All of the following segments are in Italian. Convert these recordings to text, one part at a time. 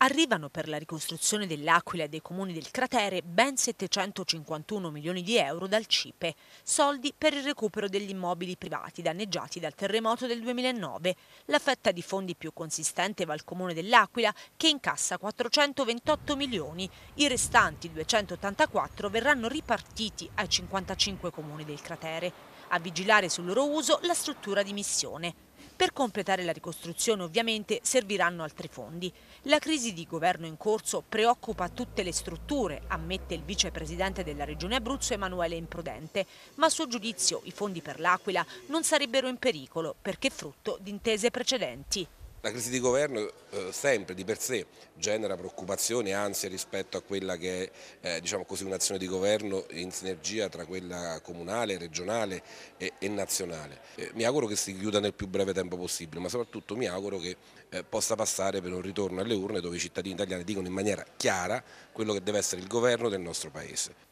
Arrivano per la ricostruzione dell'Aquila e dei comuni del cratere ben 751 milioni di euro dal CIPE, soldi per il recupero degli immobili privati danneggiati dal terremoto del 2009. La fetta di fondi più consistente va al comune dell'Aquila che incassa 428 milioni. I restanti 284 verranno ripartiti ai 55 comuni del cratere. A vigilare sul loro uso la struttura di missione. Per completare la ricostruzione ovviamente serviranno altri fondi. La crisi di governo in corso preoccupa tutte le strutture, ammette il vicepresidente della Regione Abruzzo Emanuele Imprudente, ma a suo giudizio i fondi per l'Aquila non sarebbero in pericolo perché frutto di intese precedenti. La crisi di governo eh, sempre di per sé genera preoccupazione e ansia rispetto a quella che è eh, diciamo così, un'azione di governo in sinergia tra quella comunale, regionale e, e nazionale. Eh, mi auguro che si chiuda nel più breve tempo possibile, ma soprattutto mi auguro che eh, possa passare per un ritorno alle urne dove i cittadini italiani dicono in maniera chiara quello che deve essere il governo del nostro Paese.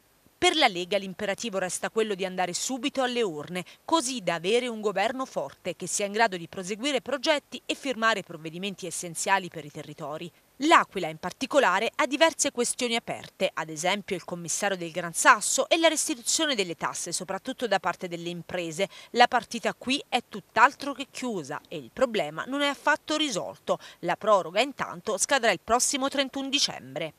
Per la Lega l'imperativo resta quello di andare subito alle urne, così da avere un governo forte che sia in grado di proseguire progetti e firmare provvedimenti essenziali per i territori. L'Aquila in particolare ha diverse questioni aperte, ad esempio il commissario del Gran Sasso e la restituzione delle tasse, soprattutto da parte delle imprese. La partita qui è tutt'altro che chiusa e il problema non è affatto risolto. La proroga intanto scadrà il prossimo 31 dicembre.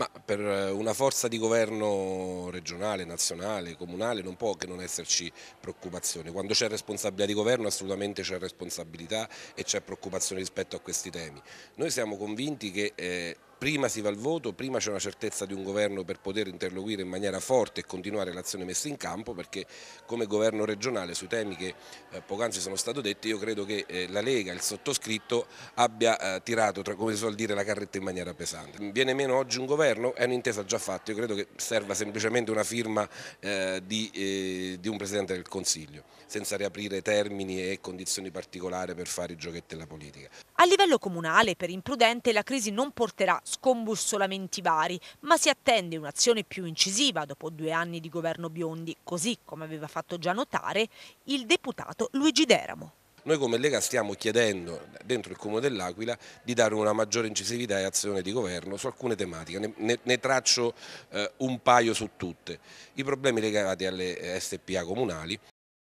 Ma per eh, una forza di governo regionale, nazionale, comunale non può che non esserci preoccupazione. Quando c'è responsabilità di governo assolutamente c'è responsabilità e c'è preoccupazione rispetto a questi temi. Noi siamo convinti che... Eh, prima si va al voto, prima c'è una certezza di un governo per poter interloquire in maniera forte e continuare l'azione messa in campo perché come governo regionale sui temi che eh, poc'anzi sono stati detti io credo che eh, la Lega, il sottoscritto abbia eh, tirato, tra, come si suol dire, la carretta in maniera pesante. Viene meno oggi un governo, è un'intesa già fatta, io credo che serva semplicemente una firma eh, di, eh, di un Presidente del Consiglio senza riaprire termini e condizioni particolari per fare i giochetti della politica. A livello comunale, per imprudente, la crisi non porterà scombussolamenti vari, ma si attende un'azione più incisiva dopo due anni di governo Biondi, così come aveva fatto già notare il deputato Luigi Deramo. Noi come Lega stiamo chiedendo dentro il Comune dell'Aquila di dare una maggiore incisività e azione di governo su alcune tematiche, ne, ne, ne traccio eh, un paio su tutte. I problemi legati alle eh, SPA comunali,